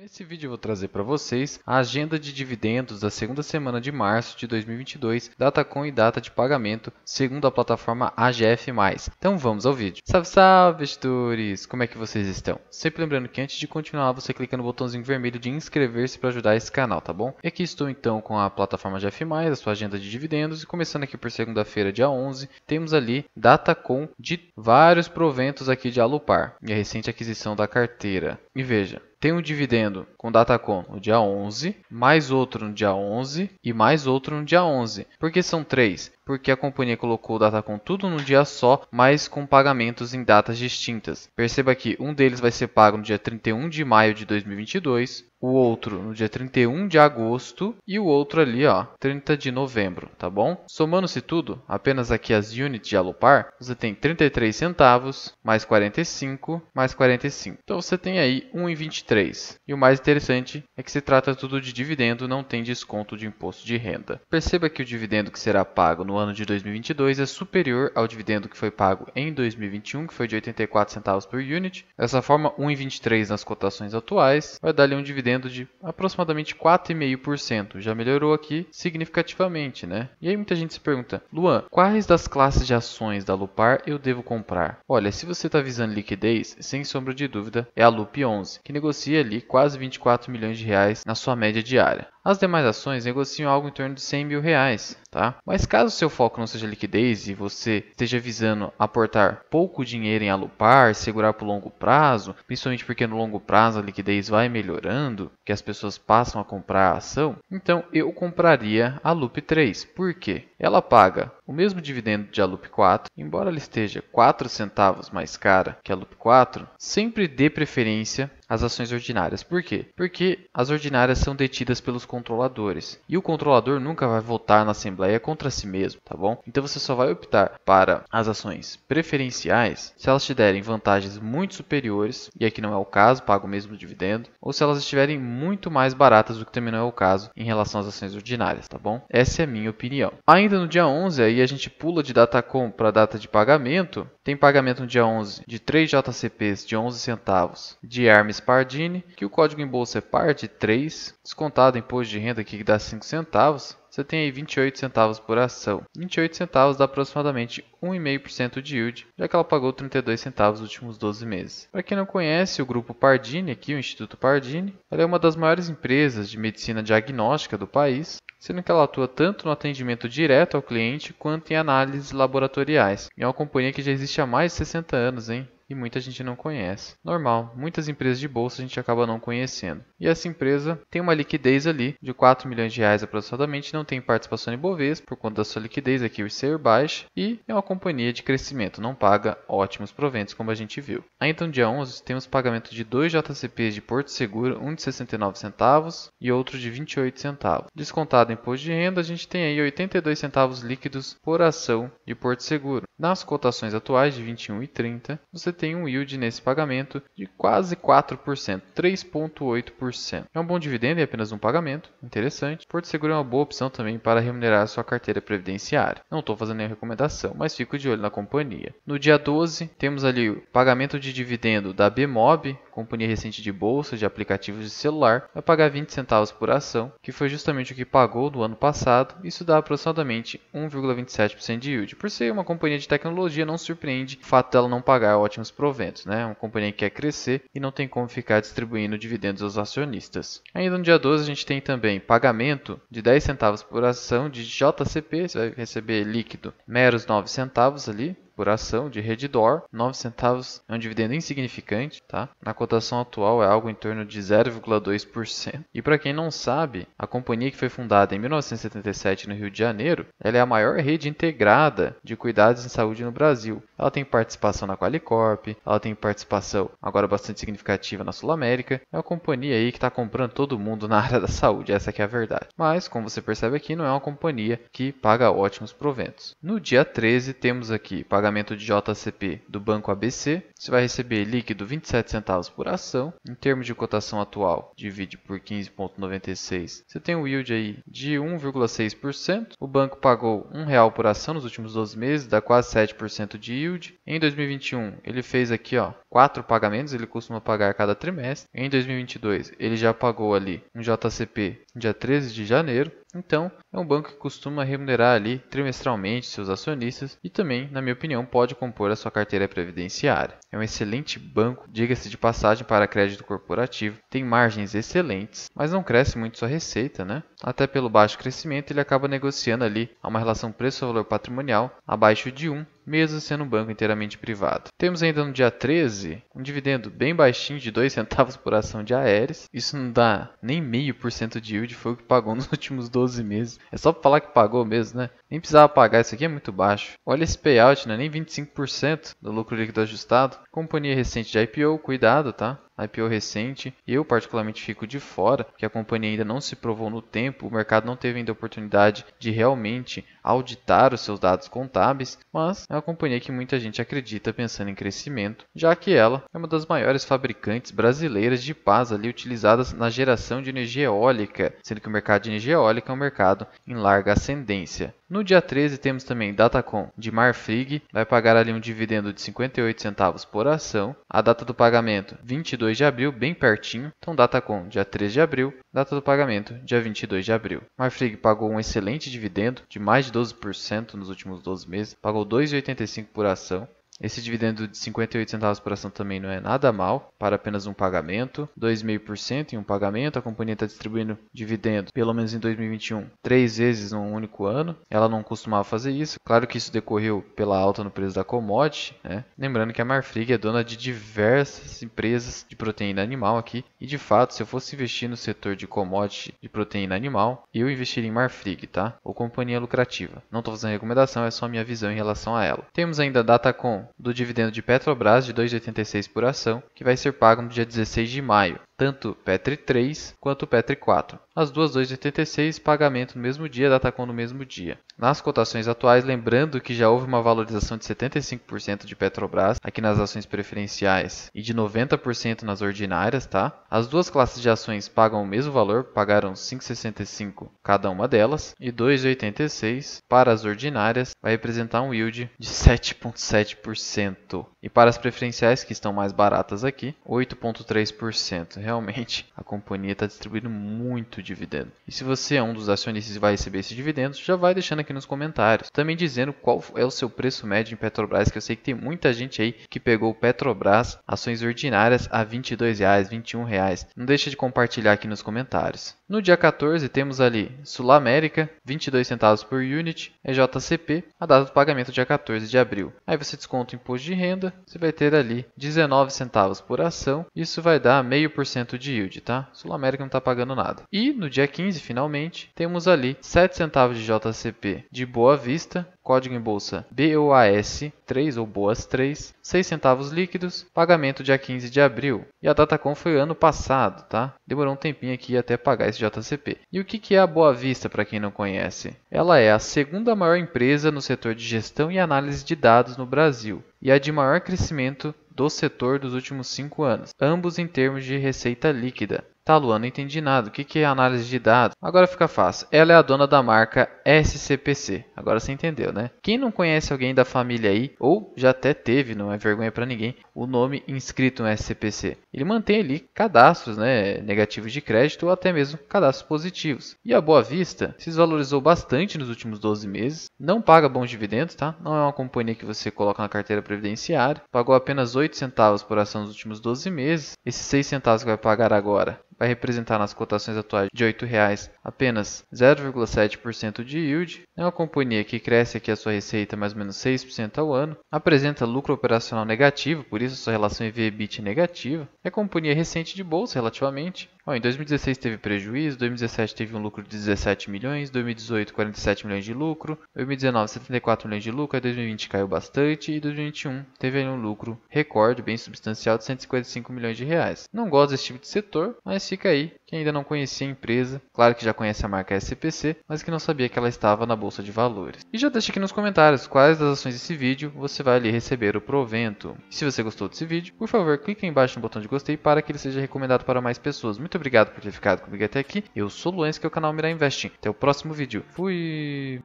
Nesse vídeo eu vou trazer para vocês a agenda de dividendos da segunda semana de março de 2022, data com e data de pagamento, segundo a plataforma AGF+. Então vamos ao vídeo. Salve, salve, investidores! Como é que vocês estão? Sempre lembrando que antes de continuar, você clica no botãozinho vermelho de inscrever-se para ajudar esse canal, tá bom? E aqui estou então com a plataforma AGF+, a sua agenda de dividendos, e começando aqui por segunda-feira, dia 11, temos ali data com de vários proventos aqui de Alupar e a recente aquisição da carteira. E veja, tem um dividendo com Datacom no dia 11, mais outro no dia 11 e mais outro no dia 11. Por que são três? porque a companhia colocou data com tudo no dia só, mas com pagamentos em datas distintas. Perceba que um deles vai ser pago no dia 31 de maio de 2022, o outro no dia 31 de agosto e o outro ali, ó, 30 de novembro, tá bom? Somando-se tudo, apenas aqui as units de alopar, você tem 33 centavos mais 45 mais 45. Então você tem aí 1,23. E o mais interessante é que se trata tudo de dividendo, não tem desconto de imposto de renda. Perceba que o dividendo que será pago no ano de 2022 é superior ao dividendo que foi pago em 2021, que foi de 84 centavos por unit. Dessa forma, 1,23 nas cotações atuais vai dar um dividendo de aproximadamente 4,5%. Já melhorou aqui significativamente, né? E aí muita gente se pergunta, Luan, quais das classes de ações da Lupar eu devo comprar? Olha, se você está visando liquidez, sem sombra de dúvida, é a Lup 11, que negocia ali quase 24 milhões de reais na sua média diária. As demais ações negociam algo em torno de 100 mil reais, tá? Mas caso seu foco não seja liquidez e você esteja visando aportar pouco dinheiro em alupar, segurar por longo prazo, principalmente porque no longo prazo a liquidez vai melhorando, que as pessoas passam a comprar a ação, então eu compraria a Loop 3. Por quê? Ela paga o mesmo dividendo de a Loop 4, embora ela esteja 4 centavos mais cara que a Loop 4, sempre dê preferência as ações ordinárias. Por quê? Porque as ordinárias são detidas pelos controladores e o controlador nunca vai votar na Assembleia contra si mesmo, tá bom? Então você só vai optar para as ações preferenciais se elas te derem vantagens muito superiores, e aqui não é o caso, paga o mesmo dividendo, ou se elas estiverem muito mais baratas, do que também não é o caso em relação às ações ordinárias, tá bom? Essa é a minha opinião. Ainda no dia 11, aí a gente pula de data com para data de pagamento, tem pagamento no dia 11 de 3 JCPs de 11 centavos de ARMS Pardini, que o código em bolsa é pard 3, descontado imposto de renda aqui que dá 5 centavos, você tem aí 28 centavos por ação. 28 centavos dá aproximadamente 1,5% de yield, já que ela pagou 32 centavos nos últimos 12 meses. Para quem não conhece, o grupo Pardini, aqui o Instituto Pardini, é uma das maiores empresas de medicina diagnóstica do país, sendo que ela atua tanto no atendimento direto ao cliente quanto em análises laboratoriais. E é uma companhia que já existe há mais de 60 anos, hein? e muita gente não conhece. Normal, muitas empresas de bolsa a gente acaba não conhecendo. E essa empresa tem uma liquidez ali de 4 milhões de reais aproximadamente, não tem participação em Bovespa por conta da sua liquidez aqui ser baixa e é uma companhia de crescimento, não paga ótimos proventos como a gente viu. Ainda no dia 11 temos pagamento de dois JCPs de Porto Seguro, um de 69 centavos e outro de 28 centavos. Descontado em imposto de renda, a gente tem aí 82 centavos líquidos por ação de Porto Seguro. Nas cotações atuais de 21 e 30, você tem um yield nesse pagamento de quase 4%, 3,8%. É um bom dividendo e apenas um pagamento, interessante. Porto Seguro é uma boa opção também para remunerar sua carteira previdenciária. Não estou fazendo nenhuma recomendação, mas fico de olho na companhia. No dia 12, temos ali o pagamento de dividendo da BMOB companhia recente de bolsa de aplicativos de celular, vai pagar 20 centavos por ação, que foi justamente o que pagou do ano passado, isso dá aproximadamente 1,27% de yield. Por ser uma companhia de tecnologia, não surpreende o fato dela não pagar ótimos proventos, né? É uma companhia que quer crescer e não tem como ficar distribuindo dividendos aos acionistas. Ainda no dia 12 a gente tem também pagamento de 10 centavos por ação de JCP, você vai receber líquido meros 9 centavos ali, por ação de Redditor, 9 centavos é um dividendo insignificante, tá? Na cotação atual é algo em torno de 0,2%. E para quem não sabe, a companhia que foi fundada em 1977 no Rio de Janeiro, ela é a maior rede integrada de cuidados em saúde no Brasil. Ela tem participação na Qualicorp, ela tem participação agora bastante significativa na Sul América. É uma companhia aí que está comprando todo mundo na área da saúde, essa que é a verdade. Mas, como você percebe aqui, não é uma companhia que paga ótimos proventos. No dia 13 temos aqui pagamento pagamento de JCP do Banco ABC. Você vai receber líquido 27 centavos por ação. Em termos de cotação atual, divide por 15,96. Você tem um yield aí de 1,6%. O banco pagou R$ 1,00 por ação nos últimos 12 meses, dá quase 7% de yield. Em 2021, ele fez aqui, ó, quatro pagamentos, ele costuma pagar cada trimestre. Em 2022, ele já pagou ali um JCP dia 13 de janeiro então, é um banco que costuma remunerar ali trimestralmente seus acionistas e também, na minha opinião, pode compor a sua carteira previdenciária. É um excelente banco, diga-se de passagem, para crédito corporativo, tem margens excelentes, mas não cresce muito sua receita, né? Até pelo baixo crescimento, ele acaba negociando ali uma relação preço-valor patrimonial abaixo de 1 mesmo sendo um banco inteiramente privado. Temos ainda no dia 13 um dividendo bem baixinho de 2 centavos por ação de Aeres. Isso não dá nem meio por cento de yield, foi o que pagou nos últimos 12 meses. É só falar que pagou mesmo, né? Nem precisava pagar, isso aqui é muito baixo. Olha esse payout, né? Nem 25% do lucro líquido ajustado. Companhia recente de IPO, cuidado, tá? IPO recente. Eu, particularmente, fico de fora, que a companhia ainda não se provou no tempo, o mercado não teve ainda oportunidade de realmente auditar os seus dados contábeis, mas é uma companhia que muita gente acredita pensando em crescimento, já que ela é uma das maiores fabricantes brasileiras de pás ali utilizadas na geração de energia eólica, sendo que o mercado de energia eólica é um mercado em larga ascendência. No dia 13 temos também Datacom de Marfrig, vai pagar ali um dividendo de 58 centavos por ação. A data do pagamento 22 de abril, bem pertinho. Então Datacom dia 13 de abril, data do pagamento dia 22 de abril. Marfrig pagou um excelente dividendo de mais de 12% nos últimos 12 meses, pagou 2,85 por ação. Esse dividendo de 58 centavos por ação também não é nada mal, para apenas um pagamento, 2,5% em um pagamento. A companhia está distribuindo dividendo, pelo menos em 2021, três vezes num único ano. Ela não costumava fazer isso. Claro que isso decorreu pela alta no preço da commodity, né? Lembrando que a Marfrig é dona de diversas empresas de proteína animal aqui, e de fato, se eu fosse investir no setor de commodity de proteína animal, eu investiria em Marfrig, tá? Ou companhia lucrativa. Não estou fazendo recomendação, é só minha visão em relação a ela. Temos ainda a Datacom do dividendo de Petrobras de 2,86 por ação, que vai ser pago no dia 16 de maio tanto Petri 3 quanto Petri 4. As duas 2,86, pagamento no mesmo dia, datacom no mesmo dia. Nas cotações atuais, lembrando que já houve uma valorização de 75% de Petrobras aqui nas ações preferenciais e de 90% nas ordinárias, tá? As duas classes de ações pagam o mesmo valor, pagaram 5,65 cada uma delas e 2,86 para as ordinárias vai representar um yield de 7,7% e para as preferenciais que estão mais baratas aqui, 8,3% realmente a companhia está distribuindo muito dividendo. E se você é um dos acionistas e vai receber esses dividendos, já vai deixando aqui nos comentários. Também dizendo qual é o seu preço médio em Petrobras, que eu sei que tem muita gente aí que pegou Petrobras ações ordinárias a R$ 22, R$ 21. Reais. Não deixa de compartilhar aqui nos comentários. No dia 14 temos ali Sul América, 22 centavos por unit, EJCP, a data do pagamento dia 14 de abril. Aí você desconta o imposto de renda, você vai ter ali 19 centavos por ação, isso vai dar meio por cento de yield, tá? Sul América não está pagando nada. E no dia 15, finalmente, temos ali 7 centavos de JCP de Boa Vista, código em bolsa BOAS 3 ou BOAS 3, 6 centavos líquidos, pagamento dia 15 de abril. E a Datacom foi ano passado, tá? Demorou um tempinho aqui até pagar esse JCP. E o que é a Boa Vista para quem não conhece? Ela é a segunda maior empresa no setor de gestão e análise de dados no Brasil e a de maior crescimento do setor dos últimos cinco anos, ambos em termos de receita líquida. Tá, Luan, não entendi nada. O que, é análise de dados? Agora fica fácil. Ela é a dona da marca SCPC. Agora você entendeu, né? Quem não conhece alguém da família aí, ou já até teve, não é vergonha para ninguém, o nome inscrito no SCPC. Ele mantém ali cadastros né, negativos de crédito ou até mesmo cadastros positivos. E a Boa Vista se desvalorizou bastante nos últimos 12 meses. Não paga bons dividendos, tá? Não é uma companhia que você coloca na carteira previdenciária. Pagou apenas 8 centavos por ação nos últimos 12 meses. Esses 6 centavos que vai pagar agora vai representar nas cotações atuais de R$ 8,00 apenas 0,7% de yield. É uma companhia que cresce aqui a sua receita mais ou menos 6% ao ano, apresenta lucro operacional negativo, por isso sua relação EV/EBIT é negativa. É companhia recente de bolsa relativamente, Bom, em 2016 teve prejuízo, 2017 teve um lucro de 17 milhões, 2018 47 milhões de lucro, 2019 74 milhões de lucro, 2020 caiu bastante e 2021 teve um lucro recorde bem substancial de 155 milhões de reais. Não gosto desse tipo de setor, mas fica aí quem ainda não conhecia a empresa, claro que já conhece a marca SPC, mas que não sabia que ela estava na bolsa de valores. E já deixa aqui nos comentários quais das ações desse vídeo você vai ali receber o provento. E se você gostou desse vídeo, por favor clique embaixo no botão de gostei para que ele seja recomendado para mais pessoas. Muito obrigado por ter ficado comigo até aqui. Eu sou o Luens, que é o canal Mirar Investing. Até o próximo vídeo. Fui!